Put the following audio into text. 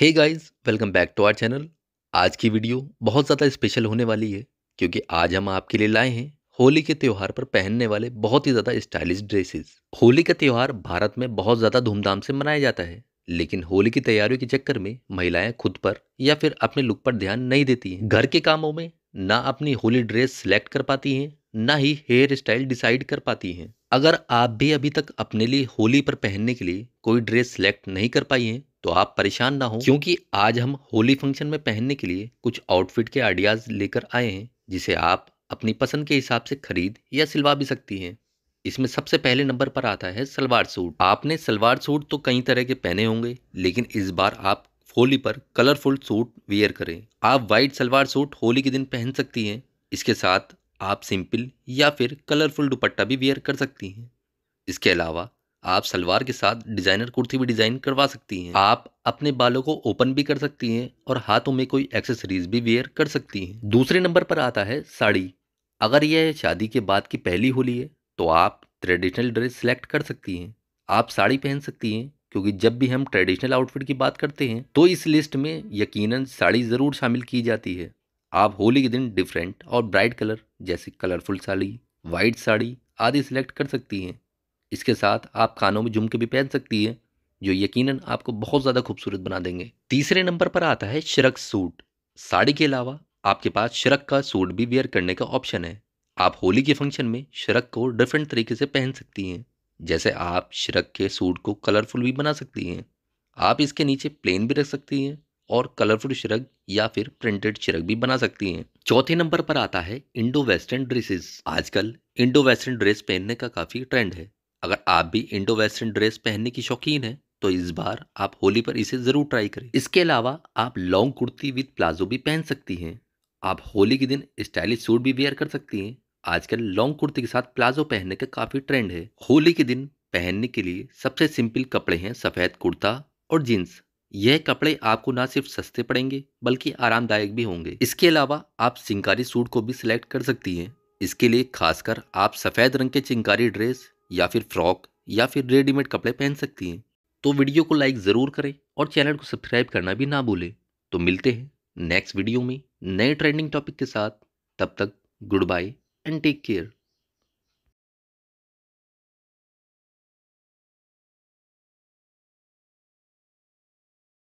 hey guys welcome back to our channel आज की video बहुत ज़्यादा स्पेशल होने वाली है क्योंकि आज हम आपके लिए लाए हैं होली के त्यौहार पर पहनने वाले बहुत ही ज़्यादा स्टाइलिश ड्रेसेस होली का त्यौहार भारत में बहुत ज़्यादा धूमधाम से मनाया जाता है लेकिन होली की तैयारियों के चक्कर में महिलाएं खुद पर या फिर अपने लुक पर ध्यान नहीं देती हैं घर के कामों में ना अपनी होली ड्रेस सिलेक्ट कर पाती हैं ना ही हेयर स्टाइल डिसाइड कर पाती हैं अगर आप भी अभी तक अपने लिए होली पर पहनने के लिए कोई ड्रेस सिलेक्ट नहीं कर पाई हैं तो आप परेशान ना हो क्योंकि आज हम होली फंक्शन में पहनने के लिए कुछ आउटफिट के आइडियाज़ लेकर आए हैं जिसे आप अपनी पसंद के हिसाब से खरीद या सिलवा भी सकती हैं इसमें सबसे पहले नंबर पर आता है सलवार सूट आपने सलवार सूट तो कई तरह के पहने होंगे लेकिन इस बार आप होली पर कलरफुल सूट वेयर करें आप वाइट सलवार सूट होली के दिन पहन सकती हैं इसके साथ आप सिंपल या फिर कलरफुल दुपट्टा भी वेयर कर सकती हैं इसके अलावा आप सलवार के साथ डिजाइनर कुर्ती भी डिजाइन करवा सकती हैं आप अपने बालों को ओपन भी कर सकती हैं और हाथों में कोई एक्सेसरीज भी वेयर कर सकती हैं दूसरे नंबर पर आता है साड़ी अगर यह शादी के बाद की पहली होली है तो आप ट्रेडिशनल ड्रेस सिलेक्ट कर सकती हैं आप साड़ी पहन सकती हैं क्योंकि जब भी हम ट्रेडिशनल आउटफिट की बात करते हैं तो इस लिस्ट में यकीनन साड़ी ज़रूर शामिल की जाती है आप होली के दिन डिफरेंट और ब्राइट कलर जैसे कलरफुल साड़ी वाइट साड़ी आदि सिलेक्ट कर सकती हैं इसके साथ आप कानों में झुमके भी पहन सकती हैं जो यकीनन आपको बहुत ज़्यादा खूबसूरत बना देंगे तीसरे नंबर पर आता है शरक सूट साड़ी के अलावा आपके पास शरक का सूट भी वेयर करने का ऑप्शन है आप होली के फंक्शन में शरक को डिफरेंट तरीके से पहन सकती हैं जैसे आप शरक के सूट को कलरफुल भी बना सकती हैं आप इसके नीचे प्लेन भी रख सकती हैं और कलरफुल शरक या फिर प्रिंटेड शरक भी बना सकती हैं चौथे नंबर पर आता है इंडो वेस्टर्न ड्रेसेस आजकल इंडो वेस्टर्न ड्रेस पहनने का काफ़ी ट्रेंड है अगर आप भी इंडो वेस्टर्न ड्रेस पहनने की शौकीन हैं तो इस बार आप होली पर इसे ज़रूर ट्राई करें इसके अलावा आप लॉन्ग कुर्ती विद प्लाजो भी पहन सकती हैं आप होली के दिन स्टाइलिश सूट भी वेयर कर सकती हैं आजकल लॉन्ग कुर्ती के साथ प्लाजो पहनने का काफ़ी ट्रेंड है होली के दिन पहनने के लिए सबसे सिंपल कपड़े हैं सफ़ेद कुर्ता और जीन्स यह कपड़े आपको ना सिर्फ सस्ते पड़ेंगे बल्कि आरामदायक भी होंगे इसके अलावा आप चिंकारी सूट को भी सिलेक्ट कर सकती हैं इसके लिए खासकर आप सफ़ेद रंग के चिंकारी ड्रेस या फिर फ्रॉक या फिर रेडीमेड कपड़े पहन सकती हैं तो वीडियो को लाइक ज़रूर करें और चैनल को सब्सक्राइब करना भी ना भूलें तो मिलते हैं नेक्स्ट वीडियो में नए ट्रेंडिंग टॉपिक के साथ तब तक good bye and take care